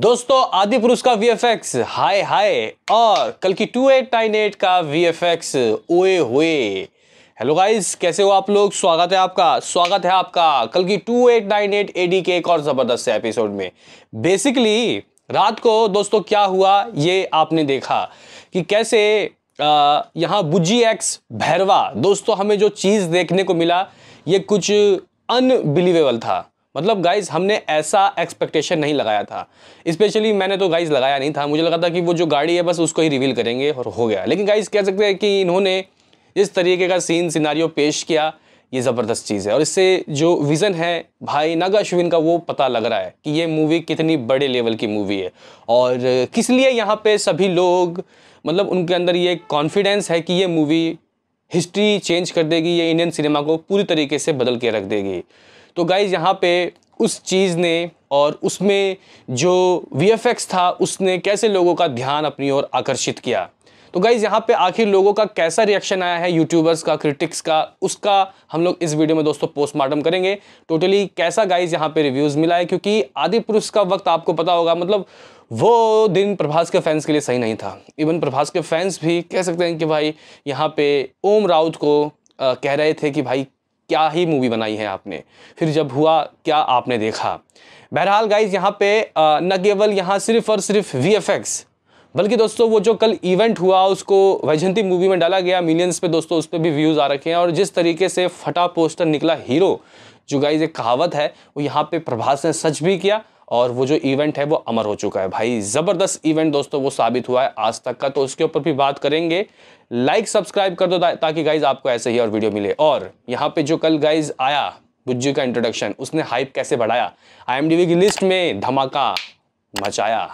दोस्तों आदि पुरुष का V F X hi hi और कल की टू एट नाइन एट का वी एफ एक्स ओए हुए हेलो गाइस कैसे हो आप लोग स्वागत है आपका स्वागत है आपका कल की two eight nine eight A D K एक और ज़बरदस्त एपिसोड में बेसिकली रात को दोस्तों क्या हुआ ये आपने देखा कि कैसे यहाँ बुजी एक्स भैरवा दोस्तों हमें जो चीज़ देखने को मिला ये कुछ अनबिलीवेबल था मतलब गाइज हमने ऐसा एक्सपेक्टेशन नहीं लगाया था स्पेशली मैंने तो गाइज लगाया नहीं था मुझे लगा था कि वो जो गाड़ी है बस उसको ही रिवील करेंगे और हो गया लेकिन गाइज कह सकते हैं कि इन्होंने जिस तरीके का सीन सिनारियो पेश किया ये ज़बरदस्त चीज़ है और इससे जो विज़न है भाई नागा अश्विन का वो पता लग रहा है कि ये मूवी कितनी बड़े लेवल की मूवी है और किस लिए यहाँ पे सभी लोग मतलब उनके अंदर ये कॉन्फिडेंस है कि ये मूवी हिस्ट्री चेंज कर देगी ये इंडियन सिनेमा को पूरी तरीके से बदल के रख देगी तो गाइज़ यहाँ पे उस चीज़ ने और उसमें जो वी था उसने कैसे लोगों का ध्यान अपनी ओर आकर्षित किया तो गाइज़ यहाँ पे आखिर लोगों का कैसा रिएक्शन आया है यूट्यूबर्स का क्रिटिक्स का उसका हम लोग इस वीडियो में दोस्तों पोस्टमार्टम करेंगे टोटली कैसा गाइज़ यहाँ पे रिव्यूज़ मिला है क्योंकि आदि पुरुष का वक्त आपको पता होगा मतलब वो दिन प्रभास के फैंस के लिए सही नहीं था इवन प्रभास के फैंस भी कह सकते हैं कि भाई यहाँ पे ओम राउत को आ, कह रहे थे कि भाई क्या ही मूवी बनाई है आपने फिर जब हुआ क्या आपने देखा बहरहाल गाइज यहाँ पे न केवल यहाँ सिर्फ और सिर्फ वी बल्कि दोस्तों वो जो कल इवेंट हुआ उसको वैजंती मूवी में डाला गया मिलियंस पे दोस्तों उस पर भी व्यूज़ आ रखे हैं और जिस तरीके से फटा पोस्टर निकला हीरो जो गाइज एक कहावत है वो यहाँ पे प्रभास ने सच भी किया और वो जो इवेंट है वो अमर हो चुका है भाई ज़बरदस्त इवेंट दोस्तों वो साबित हुआ है आज तक का तो उसके ऊपर भी बात करेंगे लाइक सब्सक्राइब कर दो ताकि गाइज आपको ऐसे ही और वीडियो मिले और यहाँ पे जो कल गाइज आया बुज्जू का इंट्रोडक्शन उसने हाइप कैसे बढ़ाया आई की लिस्ट में धमाका मचाया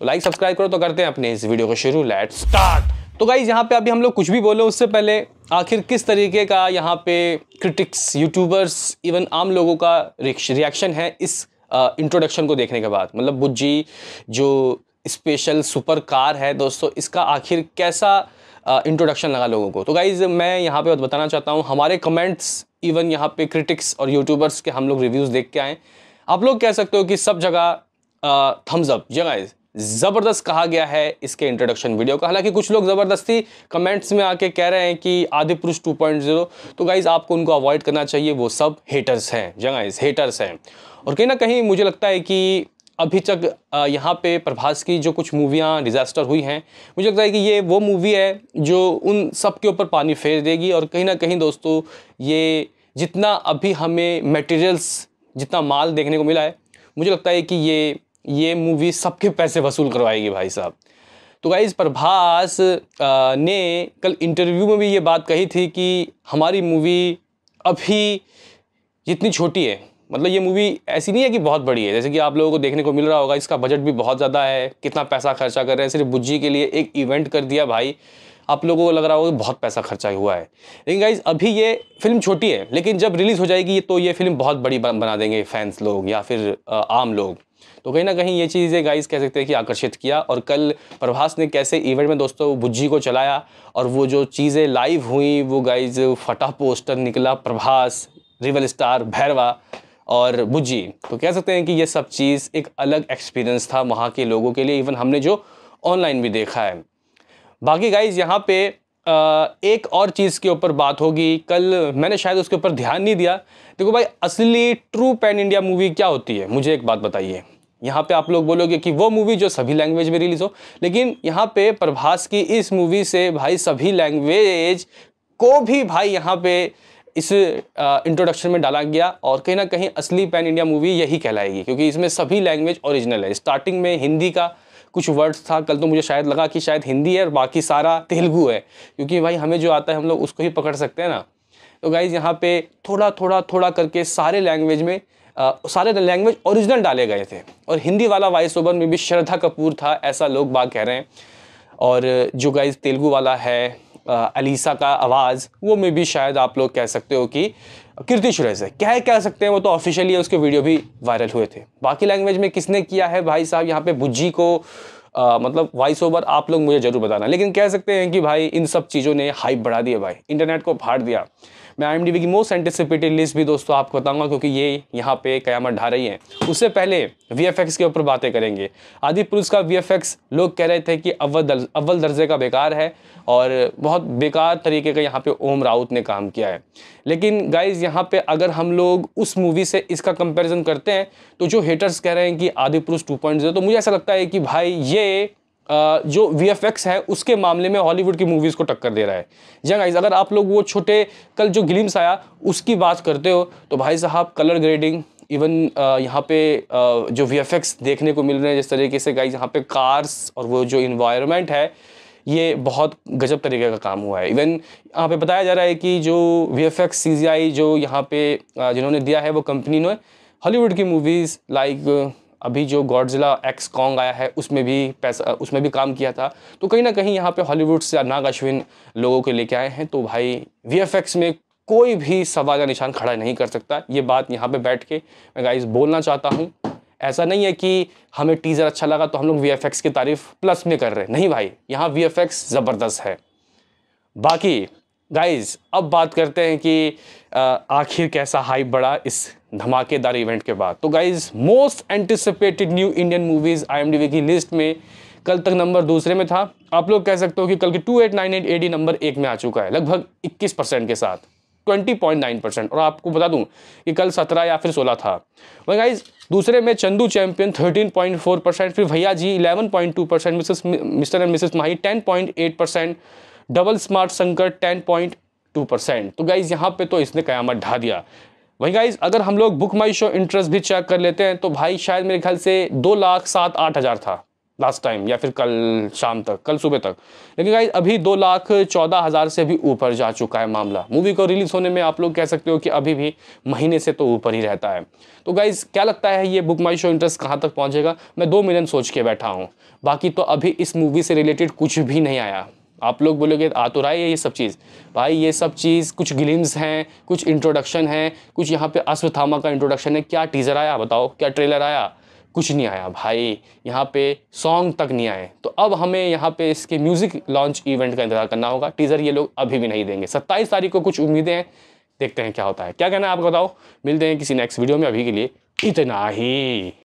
तो लाइक सब्सक्राइब करो तो करते हैं अपने इस वीडियो को शुरू लेट स्टार्ट तो गाइज यहाँ पे अभी हम लोग कुछ भी बोले उससे पहले आखिर किस तरीके का यहाँ पे क्रिटिक्स यूट्यूबर्स इवन आम लोगों का रिएक्शन है इस इंट्रोडक्शन को देखने के बाद मतलब बुज्जी जो स्पेशल सुपर कार है दोस्तों इसका आखिर कैसा इंट्रोडक्शन लगा लोगों को तो गाइज़ मैं यहाँ पे बताना चाहता हूँ हमारे कमेंट्स इवन यहाँ पे क्रिटिक्स और यूट्यूबर्स के हम लोग रिव्यूज़ देख के आए आप लोग कह सकते हो कि सब जगह थम्स अप जी गाइज ज़बरदस्त कहा गया है इसके इंट्रोडक्शन वीडियो का हालांकि कुछ लोग ज़बरदस्ती कमेंट्स में आके कह रहे हैं कि आदि पुरुष 2.0 तो गाइज़ आपको उनको अवॉइड करना चाहिए वो सब हेटर्स हैं जगाइज हेटर्स हैं और कहीं ना कहीं मुझे लगता है कि अभी तक यहाँ पे प्रभास की जो कुछ मूवियाँ डिज़ास्टर हुई हैं मुझे लगता है कि ये वो मूवी है जो उन सब के ऊपर पानी फेर देगी और कहीं ना कहीं दोस्तों ये जितना अभी हमें मटेरियल्स जितना माल देखने को मिला है मुझे लगता है कि ये ये मूवी सबके पैसे वसूल करवाएगी भाई साहब तो गाइज प्रभास ने कल इंटरव्यू में भी ये बात कही थी कि हमारी मूवी अभी जितनी छोटी है मतलब ये मूवी ऐसी नहीं है कि बहुत बड़ी है जैसे कि आप लोगों को देखने को मिल रहा होगा इसका बजट भी बहुत ज़्यादा है कितना पैसा खर्चा कर रहे हैं सिर्फ बुज्जी के लिए एक इवेंट कर दिया भाई आप लोगों को लग रहा होगा बहुत पैसा खर्चा हुआ है लेकिन गाइज अभी ये फिल्म छोटी है लेकिन जब रिलीज़ हो जाएगी तो ये फिल्म बहुत बड़ी बना देंगे फैंस लोग या फिर आम लोग तो कहीं ना कहीं ये चीज़ें गाइज कह सकते हैं कि आकर्षित किया और कल प्रभास ने कैसे इवेंट में दोस्तों बुज्जी को चलाया और वो जो चीज़ें लाइव हुई वो गाइज फटा पोस्टर निकला प्रभास रिवल स्टार भैरवा और बुझी तो कह सकते हैं कि ये सब चीज़ एक अलग एक्सपीरियंस था वहाँ के लोगों के लिए इवन हमने जो ऑनलाइन भी देखा है बाकी गाइज यहाँ पे एक और चीज़ के ऊपर बात होगी कल मैंने शायद उसके ऊपर ध्यान नहीं दिया देखो भाई असली ट्रू पैन इंडिया मूवी क्या होती है मुझे एक बात बताइए यहाँ पे आप लोग बोलोगे कि वो मूवी जो सभी लैंग्वेज में रिलीज़ हो लेकिन यहाँ पे प्रभास की इस मूवी से भाई सभी लैंग्वेज को भी भाई यहाँ पे इस इंट्रोडक्शन में डाला गया और कहीं ना कहीं असली पैन इंडिया मूवी यही कहलाएगी क्योंकि इसमें सभी लैंग्वेज ओरिजिनल है स्टार्टिंग में हिंदी का कुछ वर्ड्स था कल तो मुझे शायद लगा कि शायद हिंदी है और बाकी सारा तेलुगू है क्योंकि भाई हमें जो आता है हम लोग उसको ही पकड़ सकते हैं ना तो गाइज यहाँ पे थोड़ा थोड़ा थोड़ा करके सारे लैंग्वेज में आ, सारे लैंग्वेज ओरिजिनल डाले गए थे और हिंदी वाला वॉइस ओवर में भी श्रद्धा कपूर था ऐसा लोग बात कह रहे हैं और जो गाइज तेलुगू वाला है अलीसा का आवाज़ वो में भी शायद आप लोग कह सकते हो कि कीर्ति सुरेश है क्या कह सकते हैं वो तो ऑफिशियली है उसके वीडियो भी वायरल हुए थे बाकी लैंग्वेज में किसने किया है भाई साहब यहाँ पे बुज्जी को आ, मतलब वॉइस ओवर आप लोग मुझे ज़रूर बताना लेकिन कह सकते हैं कि भाई इन सब चीज़ों ने हाइप बढ़ा दिया भाई इंटरनेट को फाड़ दिया मैं आई की मोस्ट एंटिसिपेटेड लिस्ट भी दोस्तों आपको बताऊँगा क्योंकि ये यहाँ पे कयामत ढा रही है उससे पहले वी के ऊपर बातें करेंगे आदि पुरुष का वी लोग कह रहे थे कि अव्वल अव्वल दर्जे का बेकार है और बहुत बेकार तरीके का यहाँ पे ओम राउत ने काम किया है लेकिन गाइज यहाँ पे अगर हम लोग उस मूवी से इसका कंपेरिजन करते हैं तो जो हेटर्स कह रहे हैं कि आदि पुरुष टू पॉइंट तो मुझे ऐसा लगता है कि भाई ये जो वी है उसके मामले में हॉलीवुड की मूवीज़ को टक्कर दे रहा है जी गाइज अगर आप लोग वो छोटे कल जो ग्लिम्स आया उसकी बात करते हो तो भाई साहब कलर ग्रेडिंग इवन यहाँ पे जो वी देखने को मिल रहे हैं जिस तरीके से गाइज यहाँ पे कार्स और वो जो इन्वायरमेंट है ये बहुत गजब तरीके का काम हुआ है इवन यहाँ पे बताया जा रहा है कि जो वी एफ एक्स सी जो यहाँ पे जिन्होंने दिया है वो कंपनी ने हॉलीवुड की मूवीज़ लाइक अभी जो गॉडजिला एक्स कॉन्ग आया है उसमें भी पैसा उसमें भी काम किया था तो कहीं ना कहीं यहाँ पे हॉलीवुड से नाग अश्विन लोगों के लेके आए हैं तो भाई वी में कोई भी सवाल या निशान खड़ा नहीं कर सकता ये बात यहाँ पे बैठ के मैं गाइज बोलना चाहता हूँ ऐसा नहीं है कि हमें टीज़र अच्छा लगा तो हम लोग वी की तारीफ प्लस में कर रहे हैं नहीं भाई यहाँ वी ज़बरदस्त है बाकी गाइज अब बात करते हैं कि आखिर कैसा हाइप बढ़ा इस धमाकेदार इवेंट के बाद तो guys most anticipated new Indian movies आई की लिस्ट में कल तक नंबर दूसरे में था आप लोग कह सकते हो कि कल के 2898 एडी नंबर एक में आ चुका है लगभग 21 परसेंट के साथ 20.9 परसेंट और आपको बता दूं कि कल 17 या फिर 16 था वही गाइज दूसरे में चंदू चैंपियन 13.4 परसेंट फिर Bhaiyya Ji 11.2 percent Mrs mister and Mrs Mahi 10.8 percent double smart Shankar 10.2 percent तो गाइज यहाँ पे तो इसने कयामत ढा दिया वही गाइज अगर हम लोग बुक माई शो इंटरेस्ट भी चेक कर लेते हैं तो भाई शायद मेरे ख्याल से दो लाख सात आठ हज़ार था लास्ट टाइम या फिर कल शाम तक कल सुबह तक लेकिन गाइज अभी दो लाख चौदह हज़ार से भी ऊपर जा चुका है मामला मूवी को रिलीज़ होने में आप लोग कह सकते हो कि अभी भी महीने से तो ऊपर ही रहता है तो गाइज क्या लगता है ये बुक माई शो इंटरेस्ट कहाँ तक पहुँचेगा मैं दो मिलियन सोच के बैठा हूँ बाकी तो अभी इस मूवी से रिलेटेड कुछ भी नहीं आया आप लोग बोलोगे आ तो रहा है ये सब चीज़ भाई ये सब चीज़ कुछ ग्लिम्स हैं कुछ इंट्रोडक्शन है कुछ यहाँ पे अश्वथामा का इंट्रोडक्शन है क्या टीज़र आया बताओ क्या ट्रेलर आया कुछ नहीं आया भाई यहाँ पे सॉन्ग तक नहीं आए तो अब हमें यहाँ पे इसके म्यूज़िक लॉन्च इवेंट का इंतज़ार करना होगा टीज़र ये लोग अभी भी नहीं देंगे सत्ताईस तारीख को कुछ उम्मीदें हैं देखते हैं क्या होता है क्या कहना है आप बताओ मिलते हैं किसी नेक्स्ट वीडियो में अभी के लिए इतना ही